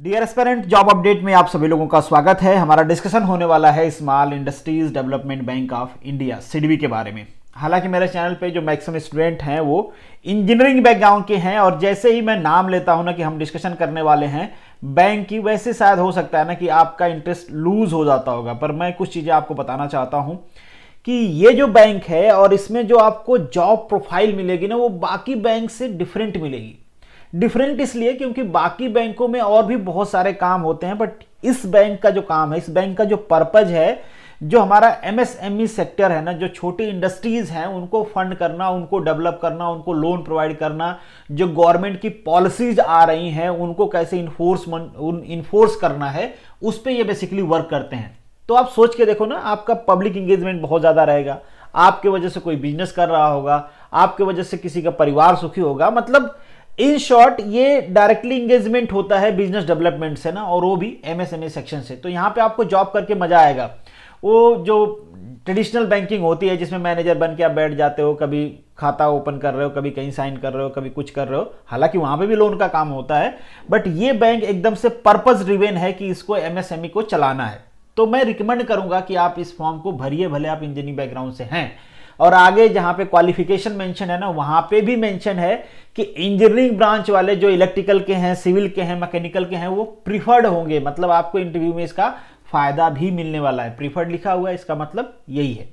dear aspirant job update में आप सभी लोगों का स्वागत है हमारा डिस्कशन होने वाला है small industries development bank of India SIDBI के बारे में हालांकि मेरे चैनल पे जो मैक्सिमम स्टूडेंट हैं वो इंजीनियरिंग बैकग्राउंड के हैं और जैसे ही मैं नाम लेता हूँ ना कि हम डिस्कशन करने वाले हैं बैंक की वैसे शायद हो सकता है ना कि आपका इंटरेस्ट लूज हो जाता होगा पर मैं कुछ चीज़ें आपको बताना चाहता हूँ कि ये जो बैंक है और इसमें जो आपको जॉब प्रोफाइल मिलेगी ना वो बाकी बैंक से डिफरेंट मिलेगी डिफरेंट इसलिए क्योंकि बाकी बैंकों में और भी बहुत सारे काम होते हैं बट इस बैंक का जो काम है इस बैंक का जो पर्पज है जो हमारा एमएसएमई सेक्टर e है ना जो छोटी इंडस्ट्रीज हैं उनको फंड करना उनको डेवलप करना उनको लोन प्रोवाइड करना जो गवर्नमेंट की पॉलिसीज आ रही हैं उनको कैसे इन्फोर्समेंट इन्फोर्स करना है उस पर ये बेसिकली वर्क करते हैं तो आप सोच के देखो ना आपका पब्लिक इंगेजमेंट बहुत ज़्यादा रहेगा आपके वजह से कोई बिजनेस कर रहा होगा आपके वजह से किसी का परिवार सुखी होगा मतलब इन शॉर्ट ये डायरेक्टली इंगेजमेंट होता है बिजनेस डेवलपमेंट से ना और वो भी एमएसएमई सेक्शन e से तो यहां पे आपको जॉब करके मजा आएगा वो जो ट्रेडिशनल बैंकिंग होती है जिसमें मैनेजर बन के आप बैठ जाते हो कभी खाता ओपन कर रहे हो कभी कहीं साइन कर रहे हो कभी कुछ कर रहे हो हालांकि वहां पे भी लोन का काम होता है बट ये बैंक एकदम से पर्पज रिवेन है कि इसको एमएसएमई e को चलाना है तो मैं रिकमेंड करूंगा कि आप इस फॉर्म को भरिए भले आप इंजीनियरिंग बैकग्राउंड से हैं और आगे जहां पे क्वालिफिकेशन मेंशन है ना वहां पे भी मेंशन है कि इंजीनियरिंग ब्रांच वाले जो इलेक्ट्रिकल के हैं सिविल के हैं मैकेनिकल के हैं वो प्रीफर्ड होंगे मतलब आपको इंटरव्यू में इसका फायदा भी मिलने वाला है प्रीफर्ड लिखा हुआ है इसका मतलब यही है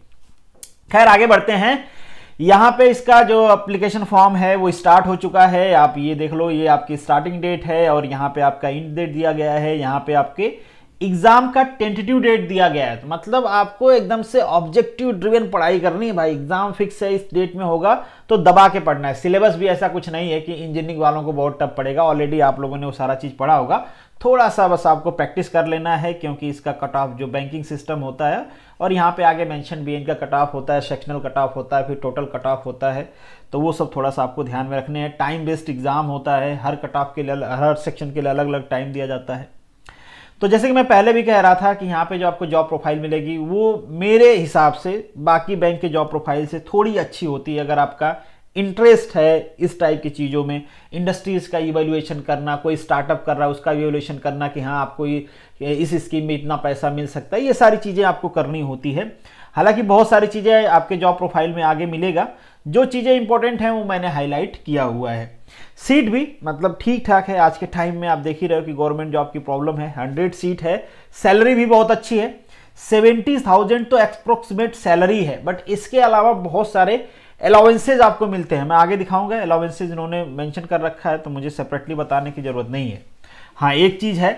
खैर आगे बढ़ते हैं यहाँ पे इसका जो अप्लीकेशन फॉर्म है वो स्टार्ट हो चुका है आप ये देख लो ये आपकी स्टार्टिंग डेट है और यहाँ पे आपका इंड डेट दिया गया है यहाँ पे आपके एग्जाम का टेंटेटिव डेट दिया गया है तो मतलब आपको एकदम से ऑब्जेक्टिव ड्रिवन पढ़ाई करनी है भाई एग्जाम फिक्स है इस डेट में होगा तो दबा के पढ़ना है सिलेबस भी ऐसा कुछ नहीं है कि इंजीनियरिंग वालों को बहुत टफ पड़ेगा ऑलरेडी आप लोगों ने वो सारा चीज़ पढ़ा होगा थोड़ा सा बस आपको प्रैक्टिस कर लेना है क्योंकि इसका कट ऑफ जो बैंकिंग सिस्टम होता है और यहाँ पे आगे मेंशन बी का कट ऑफ होता है सेक्शनल कट ऑफ होता है फिर टोटल कट ऑफ होता है तो वो सब थोड़ा सा आपको ध्यान में रखने हैं टाइम बेस्ड एग्ज़ाम होता है हर कट ऑफ के लिए हर सेक्शन के लिए अलग अलग टाइम दिया जाता है तो जैसे कि मैं पहले भी कह रहा था कि यहाँ पे जो आपको जॉब प्रोफाइल मिलेगी वो मेरे हिसाब से बाकी बैंक के जॉब प्रोफाइल से थोड़ी अच्छी होती है अगर आपका इंटरेस्ट है इस टाइप की चीज़ों में इंडस्ट्रीज़ का इवेल्युएशन करना कोई स्टार्टअप कर रहा है उसका इवेल्युएशन करना कि हाँ आपको इस स्कीम में इतना पैसा मिल सकता है ये सारी चीज़ें आपको करनी होती है हालांकि बहुत सारी चीज़ें आपके जॉब प्रोफाइल में आगे मिलेगा जो चीज़ें इंपॉर्टेंट हैं वो मैंने हाईलाइट किया हुआ है सीट भी मतलब ठीक ठाक है आज के टाइम में आप देख ही रहे हो कि गवर्नमेंट जॉब की प्रॉब्लम है हंड्रेड सीट है सैलरी भी बहुत अच्छी है सेवेंटी थाउजेंड तो एक्सप्रोक्सीमेट सैलरी है बट इसके अलावा बहुत सारे अलाउंसेज आपको मिलते हैं मैं आगे दिखाऊंगा अलाउंसेज इन्होंने मैंशन कर रखा है तो मुझे सेपरेटली बताने की ज़रूरत नहीं है हाँ एक चीज़ है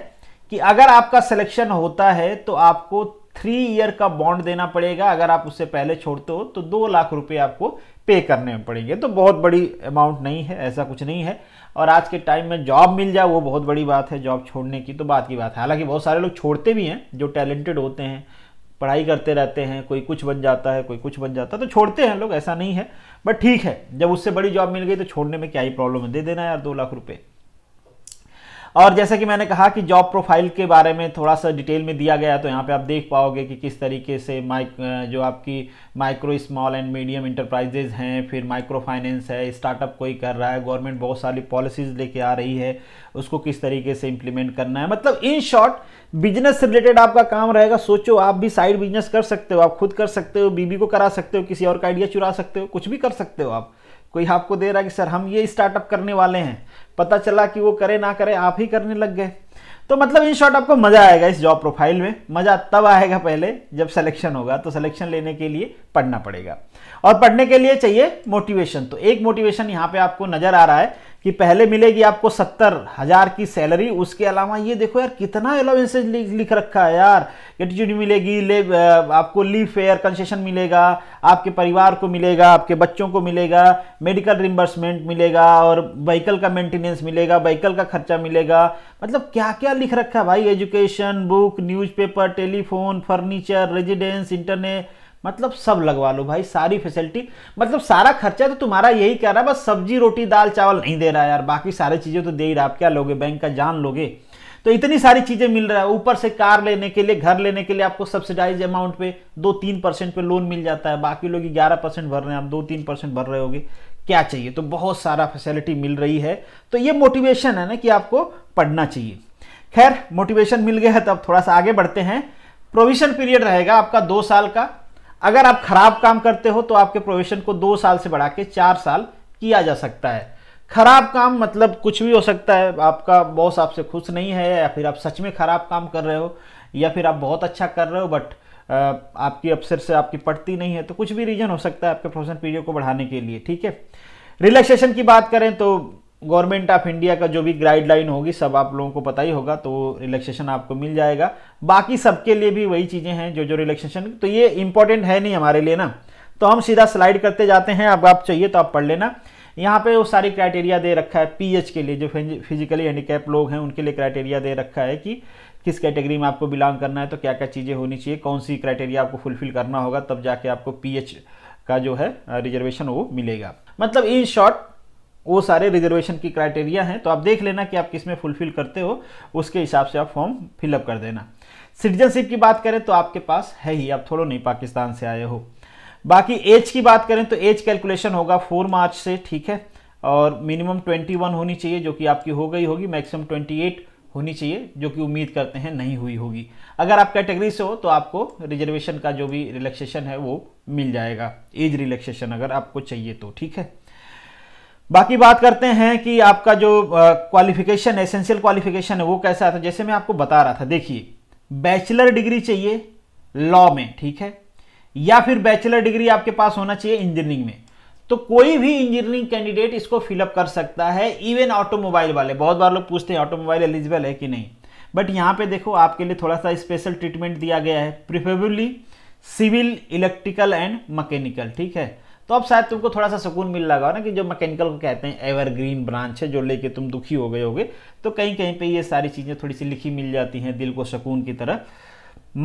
कि अगर आपका सिलेक्शन होता है तो आपको थ्री ईयर का बॉन्ड देना पड़ेगा अगर आप उससे पहले छोड़ते हो तो दो लाख रुपए आपको पे करने पड़ेंगे तो बहुत बड़ी अमाउंट नहीं है ऐसा कुछ नहीं है और आज के टाइम में जॉब मिल जाए वो बहुत बड़ी बात है जॉब छोड़ने की तो बात की बात है हालांकि बहुत सारे लोग छोड़ते भी हैं जो टैलेंटेड होते हैं पढ़ाई करते रहते हैं कोई कुछ बन जाता है कोई कुछ बन जाता है तो छोड़ते हैं लोग ऐसा नहीं है बट ठीक है जब उससे बड़ी जॉब मिल गई तो छोड़ने में क्या ही प्रॉब्लम है दे देना यार दो लाख रुपये और जैसा कि मैंने कहा कि जॉब प्रोफाइल के बारे में थोड़ा सा डिटेल में दिया गया तो यहाँ पे आप देख पाओगे कि किस तरीके से माइक जो आपकी micro small and medium enterprises हैं फिर माइक्रो फाइनेंस है स्टार्टअप कोई कर रहा है गवर्नमेंट बहुत सारी पॉलिसीज़ लेके आ रही है उसको किस तरीके से इम्प्लीमेंट करना है मतलब इन शॉर्ट बिजनेस से रिलेटेड आपका काम रहेगा सोचो आप भी साइड बिजनेस कर सकते हो आप खुद कर सकते हो बीबी को करा सकते हो किसी और का आइडिया चुरा सकते हो कुछ भी कर सकते हो आप कोई आपको दे रहा है कि सर हम ये स्टार्टअप करने वाले हैं पता चला कि वो करे ना करे आप ही करने लग गए तो मतलब इन शॉर्ट आपको मज़ा आएगा इस जॉब प्रोफाइल में मज़ा तब आएगा पहले जब सिलेक्शन होगा तो सिलेक्शन लेने के लिए पढ़ना पड़ेगा और पढ़ने के लिए चाहिए मोटिवेशन तो एक मोटिवेशन यहां पे आपको नज़र आ रहा है कि पहले मिलेगी आपको सत्तर हज़ार की सैलरी उसके अलावा ये देखो यार कितना अलाउंसेज लिख, लिख रखा है यार एटीट्यूड मिलेगी ले आपको लीव फेयर कंसेशन मिलेगा आपके परिवार को मिलेगा आपके बच्चों को मिलेगा मेडिकल रिम्बर्समेंट मिलेगा और व्हीकल का मेंटेनेंस मिलेगा व्हीकल का खर्चा मिलेगा मतलब क्या क्या लिख रखा है भाई education book newspaper telephone furniture residence internet मतलब सब लगवा लो भाई सारी फैसिलिटी मतलब सारा खर्चा तो तुम्हारा यही कह रहा है बस सब्जी रोटी दाल चावल नहीं दे रहा है यार बाकी सारी चीज़ें तो दे ही रहा आप क्या लोगे बैंक का जान लोगे तो इतनी सारी चीज़ें मिल रहा है ऊपर से कार लेने के लिए घर लेने के लिए आपको सब्सिडाइज अमाउंट पे दो तीन परसेंट पे लोन मिल जाता है बाकी लोग ग्यारह परसेंट भर रहे हैं आप दो तीन परसेंट भर रहे होगे क्या चाहिए तो बहुत सारा फैसिलिटी मिल रही है तो ये मोटिवेशन है ना कि आपको पढ़ना चाहिए खैर मोटिवेशन मिल गया है तो थोड़ा सा आगे बढ़ते हैं प्रोविजन पीरियड रहेगा आपका दो साल का अगर आप खराब काम करते हो तो आपके प्रोवेशन को दो साल से बढ़ा के चार साल किया जा सकता है खराब काम मतलब कुछ भी हो सकता है आपका बॉस आपसे खुश नहीं है या फिर आप सच में खराब काम कर रहे हो या फिर आप बहुत अच्छा कर रहे हो बट आपकी अफसर से आपकी पड़ती नहीं है तो कुछ भी रीजन हो सकता है आपके प्रोफेशन पीरियड को बढ़ाने के लिए ठीक है रिलैक्सेशन की बात करें तो गवर्नमेंट ऑफ इंडिया का जो भी गाइडलाइन होगी सब आप लोगों को पता ही होगा तो रिलैक्सेशन आपको मिल जाएगा बाकी सबके लिए भी वही चीज़ें हैं जो जो रिलैक्सेशन तो ये इंपॉर्टेंट है नहीं हमारे लिए ना तो हम सीधा स्लाइड करते जाते हैं अब आप चाहिए तो आप पढ़ लेना यहाँ पे वो सारी क्राइटेरिया दे रखा है पीएच के लिए जो फिजिकली हैंडीकैप लोग हैं उनके लिए क्राइटेरिया दे रखा है कि किस कैटेगरी में आपको बिलोंग करना है तो क्या क्या चीज़ें होनी चाहिए कौन सी क्राइटेरिया आपको फुलफिल करना होगा तब जाके आपको पी का जो है रिजर्वेशन वो मिलेगा मतलब इन शॉर्ट वो सारे रिजर्वेशन की क्राइटेरिया हैं तो आप देख लेना कि आप किस में फुलफिल करते हो उसके हिसाब से आप फॉर्म फिलअप कर देना सिटीजनशिप की बात करें तो आपके पास है ही आप थोड़ा नहीं पाकिस्तान से आए हो बाकी एज की बात करें तो एज कैलकुलेशन होगा फोर मार्च से ठीक है और मिनिमम ट्वेंटी वन होनी चाहिए जो कि आपकी हो गई होगी मैक्सिमम ट्वेंटी एट होनी चाहिए जो कि उम्मीद करते हैं नहीं हुई होगी अगर आप कैटेगरी से हो तो आपको रिजर्वेशन का जो भी रिलैक्सेशन है वो मिल जाएगा एज रिलैक्सेशन अगर आपको चाहिए तो ठीक है बाकी बात करते हैं कि आपका जो क्वालिफिकेशन एसेंशियल क्वालिफिकेशन है वो कैसा था जैसे मैं आपको बता रहा था देखिए बैचलर डिग्री चाहिए लॉ में ठीक है या फिर बैचलर डिग्री आपके पास होना चाहिए इंजीनियरिंग में तो कोई भी इंजीनियरिंग कैंडिडेट इसको फिलअप कर सकता है इवन ऑटोमोबाइल वाले बहुत बार लोग पूछते हैं ऑटोमोबाइल एलिजिबल है कि नहीं बट यहाँ पे देखो आपके लिए थोड़ा सा स्पेशल ट्रीटमेंट दिया गया है preferably civil electrical and mechanical ठीक है तो अब शायद तुमको थोड़ा सा सुकून मिल लगा ना कि जो मैकेनिकल को कहते हैं एवरग्रीन ब्रांच है जो लेके तुम दुखी हो गए होगे तो कहीं कहीं पे ये सारी चीज़ें थोड़ी सी लिखी मिल जाती हैं दिल को सुकून की तरह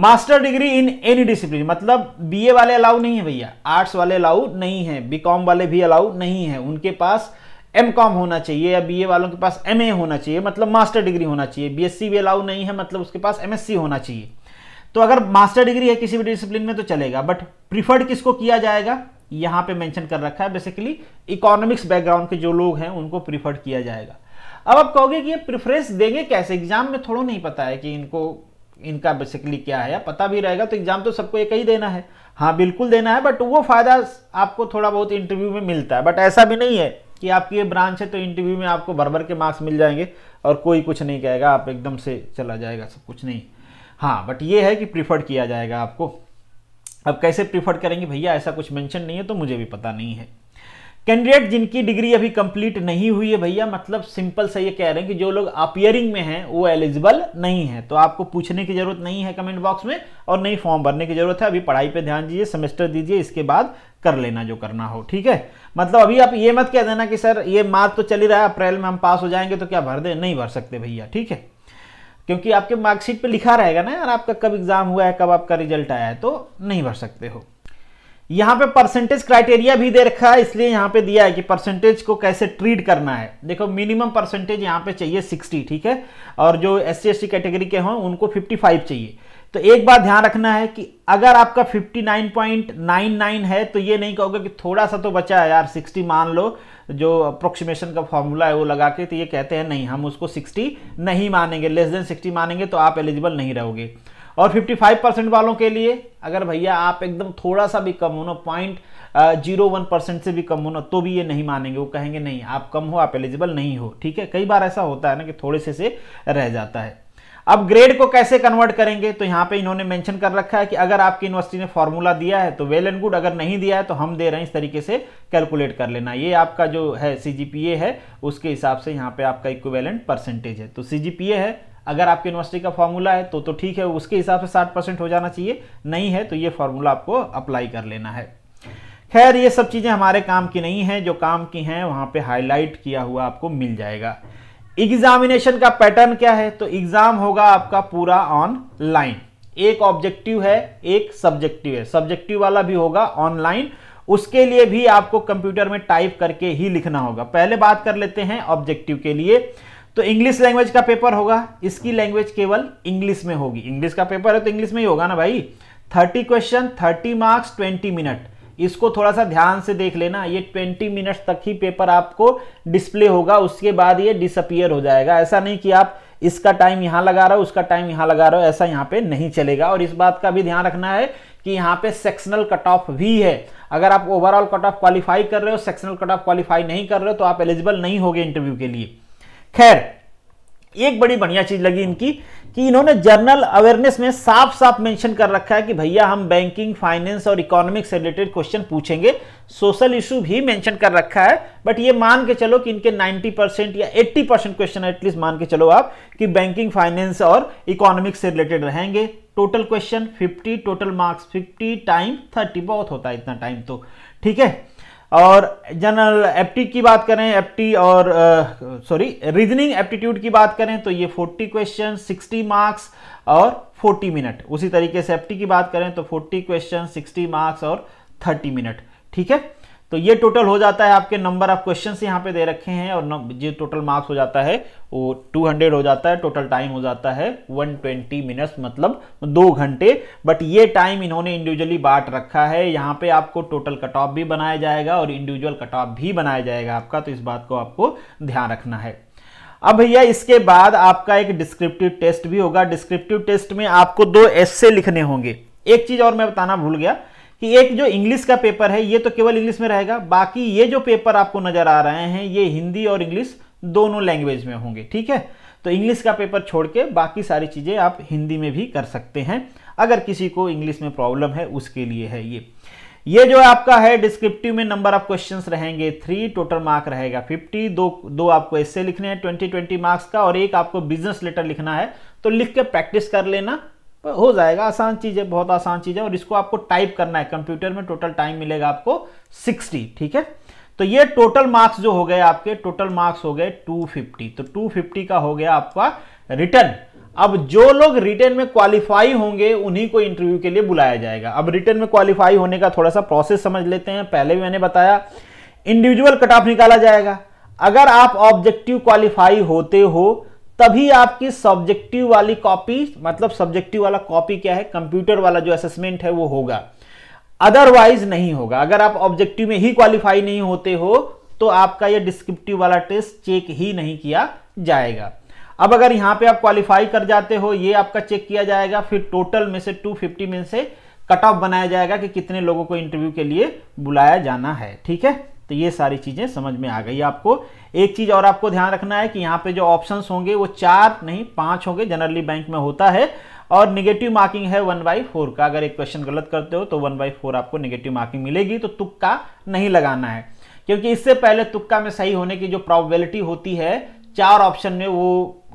master degree in any discipline मतलब बीए वाले अलाउ नहीं है भैया आर्ट्स वाले अलाउ नहीं है बीकॉम वाले भी अलाउ नहीं है उनके पास एम कॉम होना चाहिए या बीए वालों के पास एम ए होना चाहिए मतलब मास्टर डिग्री होना चाहिए बीएससी भी अलाउ नहीं है मतलब उसके पास एमएससी होना चाहिए तो अगर मास्टर डिग्री है किसी भी डिसिप्लिन में तो चलेगा बट प्रिफर्ड किसको किया जाएगा यहाँ पे मेंशन कर रखा है बेसिकली इकोनॉमिक्स बैकग्राउंड के जो लोग हैं उनको प्रीफर्ड किया जाएगा अब आप कहोगे कि ये प्रिफरेंस देंगे कैसे एग्जाम में थोड़ा नहीं पता है कि इनको इनका बेसिकली क्या है पता भी रहेगा तो एग्जाम तो सबको एक ही देना है हाँ बिल्कुल देना है बट वो फायदा आपको थोड़ा बहुत इंटरव्यू में मिलता है बट ऐसा भी नहीं है कि आपकी ये ब्रांच है तो इंटरव्यू में आपको भर भर के मार्क्स मिल जाएंगे और कोई कुछ नहीं कहेगा आप एकदम से चला जाएगा सब कुछ नहीं हाँ बट ये है कि प्रीफर्ड किया जाएगा आपको अब कैसे प्रीफर करेंगे भैया ऐसा कुछ मेंशन नहीं है तो मुझे भी पता नहीं है कैंडिडेट जिनकी डिग्री अभी कंप्लीट नहीं हुई है भैया मतलब सिंपल से ये कह रहे हैं कि जो लोग अपियरिंग में हैं वो एलिजिबल नहीं है तो आपको पूछने की जरूरत नहीं है कमेंट बॉक्स में और नहीं फॉर्म भरने की जरूरत है अभी पढ़ाई पे ध्यान दीजिए सेमेस्टर दीजिए इसके बाद कर लेना जो करना हो ठीक है मतलब अभी आप ये मत कह देना कि सर ये मार्च तो चल ही रहा है अप्रैल में हम पास हो जाएंगे तो क्या भर दे नहीं भर सकते भैया ठीक है क्योंकि आपके मार्कशीट पे लिखा रहेगा ना यार आपका कब एग्जाम हुआ है कब आपका रिजल्ट आया है तो नहीं भर सकते हो यहाँ पे परसेंटेज क्राइटेरिया भी दे रखा है इसलिए यहाँ पे दिया है कि परसेंटेज को कैसे ट्रीट करना है देखो मिनिमम परसेंटेज यहाँ पे चाहिए 60 ठीक है और जो एस सी कैटेगरी के हों उनको 55 चाहिए तो एक बात ध्यान रखना है कि अगर आपका 59.99 है तो ये नहीं कहोगे कि थोड़ा सा तो बचा है यार सिक्सटी मान लो जो अप्रोक्सीमेशन का फॉर्मूला है वो लगा के तो ये कहते हैं नहीं हम उसको 60 नहीं मानेंगे लेस देन 60 मानेंगे तो आप एलिजिबल नहीं रहोगे और 55 परसेंट वालों के लिए अगर भैया आप एकदम थोड़ा सा भी कम हो ना पॉइंट जीरो वन परसेंट से भी कम हो ना तो भी ये नहीं मानेंगे वो कहेंगे नहीं आप कम हो आप एलिजिबल नहीं हो ठीक है कई बार ऐसा होता है ना कि थोड़े से से रह जाता है अब ग्रेड को कैसे कन्वर्ट करेंगे तो यहां पे इन्होंने मेंशन कर रखा है कि अगर आपकी यूनिवर्सिटी ने फॉर्मूला दिया है तो वेल एंड गुड अगर नहीं दिया है तो हम दे रहे हैं इस तरीके से कैलकुलेट कर लेना ये आपका जो है सीजीपीए है उसके हिसाब से यहां पे आपका इक्वेलेंट परसेंटेज है तो सीजीपीए है अगर आपकी यूनिवर्सिटी का फॉर्मूला है तो तो ठीक है उसके हिसाब से साठ परसेंट हो जाना चाहिए नहीं है तो ये फॉर्मूला आपको अप्लाई कर लेना है खैर ये सब चीज़ें हमारे काम की नहीं है जो काम की हैं वहां पर हाईलाइट किया हुआ आपको मिल जाएगा एग्जामिनेशन का पैटर्न क्या है तो एग्जाम होगा आपका पूरा ऑनलाइन एक ऑब्जेक्टिव है एक सब्जेक्टिव है सब्जेक्टिव वाला भी होगा ऑनलाइन उसके लिए भी आपको कंप्यूटर में टाइप करके ही लिखना होगा पहले बात कर लेते हैं ऑब्जेक्टिव के लिए तो इंग्लिश लैंग्वेज का पेपर होगा इसकी लैंग्वेज केवल इंग्लिश में होगी इंग्लिश का पेपर है तो इंग्लिश में ही होगा ना भाई thirty question thirty marks twenty minute इसको थोड़ा सा ध्यान से देख लेना ये 20 मिनट तक ही पेपर आपको डिस्प्ले होगा उसके बाद ये डिसअपियर हो जाएगा ऐसा नहीं कि आप इसका टाइम यहाँ लगा रहे हो उसका टाइम यहाँ लगा रहे हो ऐसा यहाँ पे नहीं चलेगा और इस बात का भी ध्यान रखना है कि यहाँ पे सेक्शनल कट ऑफ भी है अगर आप ओवरऑल कट ऑफ क्वालिफाई कर रहे हो सेक्शनल कट ऑफ क्वालिफाई नहीं कर रहे हो तो आप एलिजिबल नहीं होगे इंटरव्यू के लिए खैर एक बड़ी बढ़िया चीज लगी इनकी कि इन्होंने जर्नल अवेयरनेस में साफ साफ मेंशन कर रखा है कि भैया हम बैंकिंग फाइनेंस और इकोनॉमिक्स से रिलेटेड क्वेश्चन पूछेंगे सोशल इशू भी मेंशन कर रखा है बट ये मान के चलो कि इनके 90 परसेंट या 80 परसेंट क्वेश्चन एटलीस्ट मान के चलो आप कि बैंकिंग फाइनेंस और इकोनॉमिक्स से रिलेटेड रहेंगे total question fifty total marks fifty time thirty बहुत होता है इतना टाइम तो ठीक है और जनरल एप्टी की बात करें एप्टी और सॉरी रीजनिंग एप्टीट्यूड की बात करें तो ये 40 क्वेश्चन 60 मार्क्स और 40 मिनट उसी तरीके से एप्टी की बात करें तो 40 क्वेश्चन 60 मार्क्स और 30 मिनट ठीक है तो ये टोटल हो जाता है आपके नंबर ऑफ क्वेश्चन यहाँ पे दे रखे हैं और जो टोटल मार्क्स हो जाता है वो 200 हो जाता है टोटल टाइम हो जाता है 120 मिनट्स मतलब दो घंटे बट ये टाइम इन्होंने इंडिविजुअली बांट रखा है यहाँ पे आपको टोटल कट ऑफ भी बनाया जाएगा और इंडिविजुअल कट ऑफ भी बनाया जाएगा आपका तो इस बात को आपको ध्यान रखना है अब भैया इसके बाद आपका एक डिस्क्रिप्टिव टेस्ट भी होगा डिस्क्रिप्टिव टेस्ट में आपको दो एस लिखने होंगे एक चीज और मैं बताना भूल गया कि एक जो इंग्लिश का पेपर है ये तो केवल इंग्लिश में रहेगा बाकी ये जो पेपर आपको नज़र आ रहे हैं ये हिंदी और इंग्लिश दोनों लैंग्वेज में होंगे ठीक है तो इंग्लिश का पेपर छोड़ के बाकी सारी चीज़ें आप हिंदी में भी कर सकते हैं अगर किसी को इंग्लिश में प्रॉब्लम है उसके लिए है ये ये जो आपका है डिस्क्रिप्टिव में नंबर ऑफ क्वेश्चन रहेंगे थ्री टोटल मार्क रहेगा फिफ्टी दो दो आपको ऐसे लिखने हैं ट्वेंटी ट्वेंटी मार्क्स का और एक आपको बिजनेस लेटर लिखना है तो लिख के प्रैक्टिस कर लेना हो जाएगा आसान चीज़ है बहुत आसान चीज़ है और इसको आपको टाइप करना है कंप्यूटर में टोटल टाइम मिलेगा आपको 60 ठीक है तो ये टोटल मार्क्स जो हो गए आपके टोटल मार्क्स हो गए 250 तो 250 का हो गया आपका रिटर्न अब जो लोग रिटर्न में क्वालिफाई होंगे उन्हीं को इंटरव्यू के लिए बुलाया जाएगा अब रिटर्न में क्वालिफाई होने का थोड़ा सा प्रोसेस समझ लेते हैं पहले भी मैंने बताया इंडिविजुअल कट ऑफ निकाला जाएगा अगर आप ऑब्जेक्टिव क्वालिफाई होते हो तभी आपकी सब्जेक्टिव वाली कॉपी मतलब सब्जेक्टिव वाला कॉपी क्या है कंप्यूटर वाला जो असेसमेंट है वो होगा अदरवाइज नहीं होगा अगर आप ऑब्जेक्टिव में ही क्वालिफाई नहीं होते हो तो आपका ये डिस्क्रिप्टिव वाला टेस्ट चेक ही नहीं किया जाएगा अब अगर यहां पे आप क्वालिफाई कर जाते हो ये आपका चेक किया जाएगा फिर टोटल में से 250 में से कट ऑफ बनाया जाएगा कि कितने लोगों को इंटरव्यू के लिए बुलाया जाना है ठीक है तो ये सारी चीज़ें समझ में आ गई आपको एक चीज़ और आपको ध्यान रखना है कि यहाँ पे जो ऑप्शंस होंगे वो चार नहीं पांच होंगे जनरली बैंक में होता है और निगेटिव मार्किंग है वन बाई फोर का अगर एक क्वेश्चन गलत करते हो तो वन बाई फोर आपको निगेटिव मार्किंग मिलेगी तो तुक्का नहीं लगाना है क्योंकि इससे पहले तुक्का में सही होने की जो प्रॉबिलिटी होती है चार ऑप्शन में वो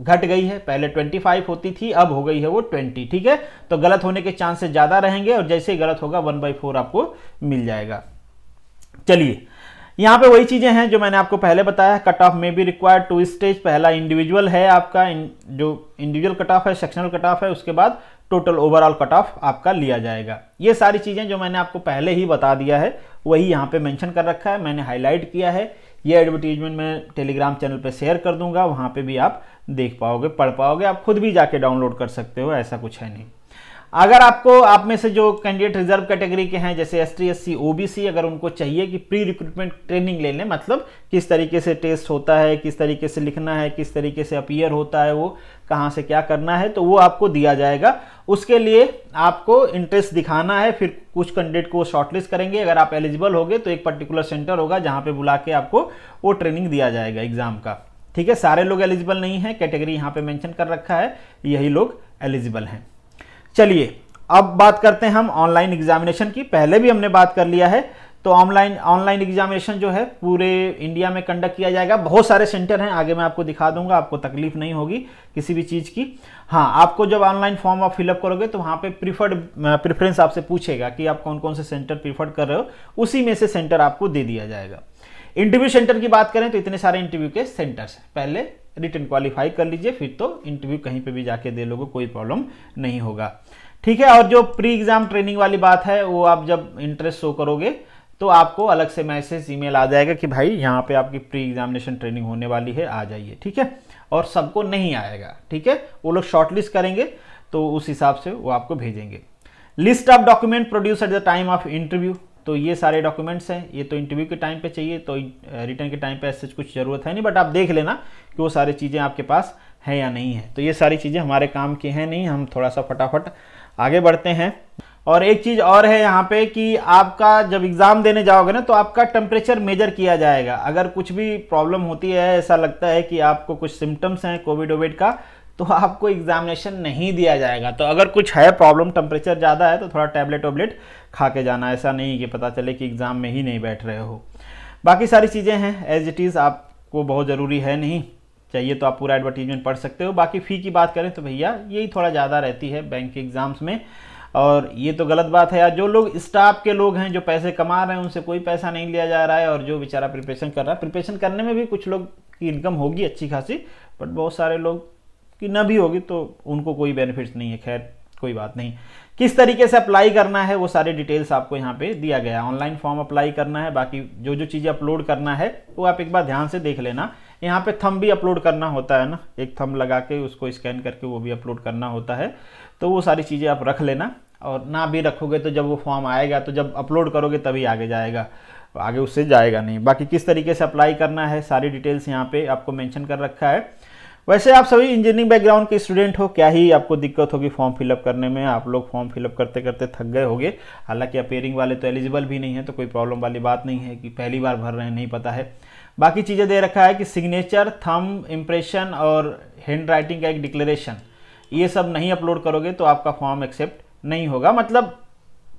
घट गई है पहले 25 होती थी अब हो गई है वो 20 ठीक है तो गलत होने के चांसेस ज़्यादा रहेंगे और जैसे ही गलत होगा वन बाई फोर आपको मिल जाएगा चलिए यहाँ पे वही चीज़ें हैं जो मैंने आपको पहले बताया कट ऑफ में भी रिक्वायर्ड टू स्टेज पहला इंडिविजुअल है आपका इन, जो इंडिविजुअल कट ऑफ है सेक्शनल कट ऑफ है उसके बाद टोटल ओवरऑल कट ऑफ आपका लिया जाएगा ये सारी चीज़ें जो मैंने आपको पहले ही बता दिया है वही यहाँ पे मेंशन कर रखा है मैंने हाईलाइट किया है ये एडवर्टीजमेंट मैं टेलीग्राम चैनल पर शेयर कर दूंगा वहाँ पर भी आप देख पाओगे पढ़ पाओगे आप खुद भी जाके डाउनलोड कर सकते हो ऐसा कुछ है नहीं अगर आपको आप में से जो कैंडिडेट रिजर्व कैटेगरी के हैं जैसे S T S C OBC अगर उनको चाहिए कि प्री रिक्रूटमेंट ट्रेनिंग ले लें मतलब किस तरीके से टेस्ट होता है किस तरीके से लिखना है किस तरीके से अपीयर होता है वो कहाँ से क्या करना है तो वो आपको दिया जाएगा उसके लिए आपको इंटरेस्ट दिखाना है फिर कुछ कैंडिडेट को शॉर्टलिस्ट करेंगे अगर आप एलिजिबल होगे तो एक पर्टिकुलर सेंटर होगा जहाँ पर बुला के आपको वो ट्रेनिंग दिया जाएगा एग्ज़ाम का ठीक है सारे लोग एलिजिबल नहीं हैं कैटेगरी यहाँ पे मेंशन कर रखा है यही लोग एलिजिबल हैं चलिए अब बात करते हैं हम ऑनलाइन एग्जामिनेशन की पहले भी हमने बात कर लिया है तो ऑनलाइन ऑनलाइन एग्जामिनेशन जो है पूरे इंडिया में कंडक्ट किया जाएगा बहुत सारे सेंटर हैं आगे मैं आपको दिखा दूंगा आपको तकलीफ नहीं होगी किसी भी चीज़ की हाँ आपको जब ऑनलाइन फॉर्म आप फिलअप करोगे तो वहाँ पे प्रीफर्ड प्रेफरेंस आपसे पूछेगा कि आप कौन कौन से सेंटर प्रीफर्ड कर रहे हो उसी में से सेंटर आपको दे दिया जाएगा इंटरव्यू सेंटर की बात करें तो इतने सारे इंटरव्यू के सेंटर्स हैं पहले रिटर्न क्वालिफाई कर लीजिए फिर तो इंटरव्यू कहीं पे भी जाके दे लोगों कोई प्रॉब्लम नहीं होगा ठीक है और जो प्री एग्जाम ट्रेनिंग वाली बात है वो आप जब इंटरेस्ट शो करोगे तो आपको अलग से मैसेज ईमेल आ जाएगा कि भाई यहाँ पे आपकी प्री एग्जामिनेशन ट्रेनिंग होने वाली है आ जाइए ठीक है और सबको नहीं आएगा ठीक है वो लोग शॉर्टलिस्ट करेंगे तो उस हिसाब से वो आपको भेजेंगे list of document produce at the time of interview तो ये सारे डॉक्यूमेंट्स हैं ये तो इंटरव्यू के टाइम पे चाहिए तो रिटर्न के टाइम पे ऐसे कुछ ज़रूरत है नहीं बट आप देख लेना कि वो सारी चीज़ें आपके पास हैं या नहीं है तो ये सारी चीज़ें हमारे काम की हैं नहीं हम थोड़ा सा फटाफट आगे बढ़ते हैं और एक चीज़ और है यहाँ पे कि आपका जब एग्ज़ाम देने जाओगे ना तो आपका टेम्परेचर मेजर किया जाएगा अगर कुछ भी प्रॉब्लम होती है ऐसा लगता है कि आपको कुछ सिम्टम्स हैं कोविड ओविड का तो आपको एग्जामिनेशन नहीं दिया जाएगा तो अगर कुछ है प्रॉब्लम टेम्परेचर ज़्यादा है तो थोड़ा टैबलेट वैबलेट खा के जाना ऐसा नहीं कि पता चले कि एग्ज़ाम में ही नहीं बैठ रहे हो बाकी सारी चीज़ें हैं एज इट इज़ आपको बहुत ज़रूरी है नहीं चाहिए तो आप पूरा एडवर्टीजमेंट पढ़ सकते हो बाकी फ़ी की बात करें तो भैया यही थोड़ा ज़्यादा रहती है बैंक के एग्ज़ाम्स में और ये तो गलत बात है यार जो लोग स्टाफ के लोग हैं जो पैसे कमा रहे हैं उनसे कोई पैसा नहीं लिया जा रहा है और जो बेचारा प्रिपरेशन कर रहा है प्रिपरेशन करने में भी कुछ लोग की इनकम होगी अच्छी खासी बट बहुत सारे लोग की न भी होगी तो उनको कोई बेनिफिट्स नहीं है खैर कोई बात नहीं किस तरीके से अप्लाई करना है वो सारे डिटेल्स आपको यहाँ पे दिया गया ऑनलाइन फॉर्म अप्लाई करना है बाकी जो जो चीज़ें अपलोड करना है वो आप एक बार ध्यान से देख लेना यहाँ पे थम भी अपलोड करना होता है ना एक थम लगा के उसको स्कैन करके वो भी अपलोड करना होता है तो वो सारी चीज़ें आप रख लेना और ना भी रखोगे तो जब वो फॉर्म आएगा तो जब अपलोड करोगे तभी आगे जाएगा आगे उससे जाएगा नहीं बाकी किस तरीके से अप्लाई करना है सारी डिटेल्स यहाँ पे आपको मैंशन कर रखा है वैसे आप सभी इंजीनियरिंग बैकग्राउंड के स्टूडेंट हो क्या ही आपको दिक्कत होगी फॉर्म फिलअप करने में आप लोग फॉर्म फिलअप करते करते थक गए होंगे हालांकि अपेयरिंग वाले तो एलिजिबल भी नहीं है तो कोई प्रॉब्लम वाली बात नहीं है कि पहली बार भर रहे हैं नहीं पता है बाकी चीज़ें दे रखा है कि सिग्नेचर थम इम्प्रेशन और हैंड राइटिंग का एक डिक्लेरेशन ये सब नहीं अपलोड करोगे तो आपका फॉर्म एक्सेप्ट नहीं होगा मतलब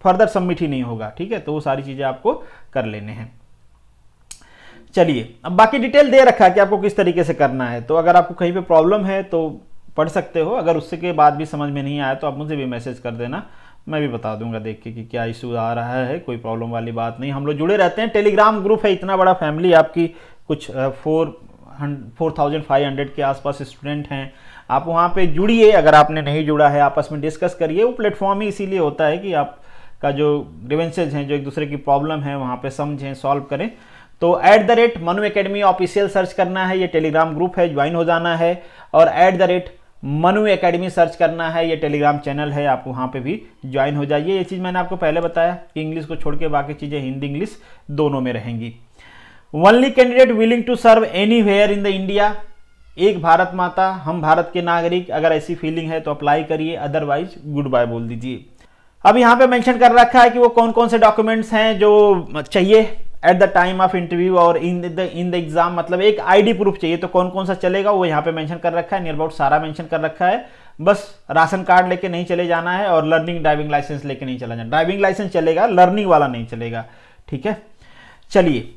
फर्दर सबमिट ही नहीं होगा ठीक है तो वो सारी चीज़ें आपको कर लेने हैं चलिए अब बाकी डिटेल दे रखा है कि आपको किस तरीके से करना है तो अगर आपको कहीं पे प्रॉब्लम है तो पढ़ सकते हो अगर उससे के बाद भी समझ में नहीं आया तो आप मुझे भी मैसेज कर देना मैं भी बता दूंगा देख के कि क्या इशू आ रहा है कोई प्रॉब्लम वाली बात नहीं हम लोग जुड़े रहते हैं टेलीग्राम ग्रुप है इतना बड़ा फैमिली आपकी कुछ four four thousand five hundred के आसपास स्टूडेंट हैं आप वहाँ पे जुड़िए अगर आपने नहीं जुड़ा है आपस में डिस्कस करिए वो प्लेटफॉर्म ही इसीलिए होता है कि आप का जो ग्रीवेंसेज हैं जो एक दूसरे की प्रॉब्लम है वहाँ पे समझें सॉल्व करें तो at the rate Manu academy official search करना है ये टेलीग्राम ग्रुप है ज्वाइन हो जाना है और at the rate Manu academy search करना है ये टेलीग्राम चैनल है आप वहाँ पे भी ज्वाइन हो जाइए ये चीज़ मैंने आपको पहले बताया कि इंग्लिश को छोड़ के बाकी चीज़ें हिंदी इंग्लिश दोनों में रहेंगी only candidate willing to serve anywhere in the India एक भारत माता हम भारत के नागरिक अगर ऐसी फीलिंग है तो अप्लाई करिए अदरवाइज गुड बाय बोल दीजिए अब यहाँ पे मेंशन कर रखा है कि वो कौन कौन से डॉक्यूमेंट्स हैं जो चाहिए at the time of interview और in the in the exam मतलब एक आईडी प्रूफ चाहिए तो कौन कौन सा चलेगा वो यहाँ पे मेंशन कर रखा है नियर अबाउट सारा मेंशन कर रखा है बस राशन कार्ड लेके नहीं चले जाना है और लर्निंग ड्राइविंग लाइसेंस लेके नहीं चला जाना ड्राइविंग लाइसेंस चलेगा लर्निंग वाला नहीं चलेगा ठीक है चलिए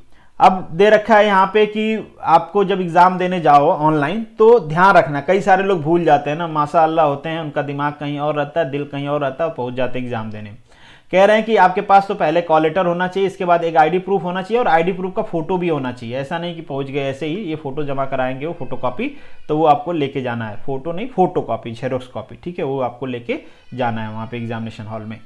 अब दे रखा है यहाँ पे कि आपको जब एग्ज़ाम देने जाओ ऑनलाइन तो ध्यान रखना कई सारे लोग भूल जाते हैं ना माशा होते हैं उनका दिमाग कहीं और रहता है दिल कहीं और रहता है पहुँच जाते हैं एग्ज़ाम देने में कह रहे हैं कि आपके पास तो पहले कॉल लेटर होना चाहिए इसके बाद एक आईडी प्रूफ होना चाहिए और आईडी प्रूफ का फोटो भी होना चाहिए ऐसा नहीं कि पहुंच गए ऐसे ही ये फोटो जमा कराएंगे वो फोटो कॉपी तो वो आपको लेके जाना है फोटो नहीं फोटो कॉपी जेरोक्स कॉपी ठीक है वो आपको लेके जाना है वहाँ पे एग्जामिनेशन हॉल में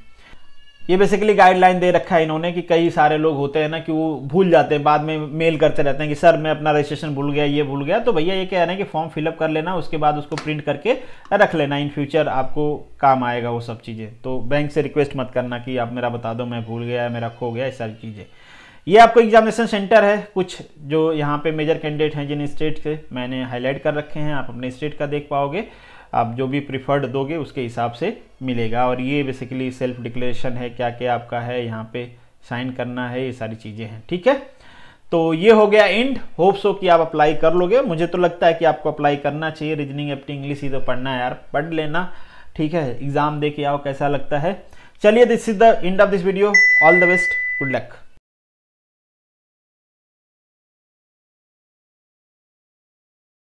ये बेसिकली गाइडलाइन दे रखा है इन्होंने कि कई सारे लोग होते हैं ना कि वो भूल जाते हैं बाद में मेल करते रहते हैं कि सर मैं अपना रजिस्ट्रेशन भूल गया ये भूल गया तो भैया ये कह रहे हैं कि फॉर्म फिलअप कर लेना उसके बाद उसको प्रिंट करके रख लेना इन फ्यूचर आपको काम आएगा वो सब चीज़ें तो बैंक से रिक्वेस्ट मत करना कि आप मेरा बता दो मैं भूल गया मेरा खो गया ये सारी चीज़ें ये आपको एग्जामिनेशन सेंटर है कुछ जो यहाँ पे मेजर कैंडिडेट हैं जिन स्टेट के मैंने हाईलाइट कर रखे हैं आप अपने स्टेट का देख पाओगे आप जो भी प्रिफर्ड दोगे उसके हिसाब से मिलेगा और ये बेसिकली सेल्फ डिक्लेरेशन है क्या क्या आपका है यहाँ पे साइन करना है ये सारी चीज़ें हैं ठीक है तो ये हो गया एंड होप सो कि आप अप्लाई कर लोगे मुझे तो लगता है कि आपको अप्लाई करना चाहिए रीजनिंग एप्टी इंग्लिश ही तो पढ़ना है यार पढ़ लेना ठीक है एग्ज़ाम दे के आओ कैसा लगता है चलिए this is the end of this video all the best good luck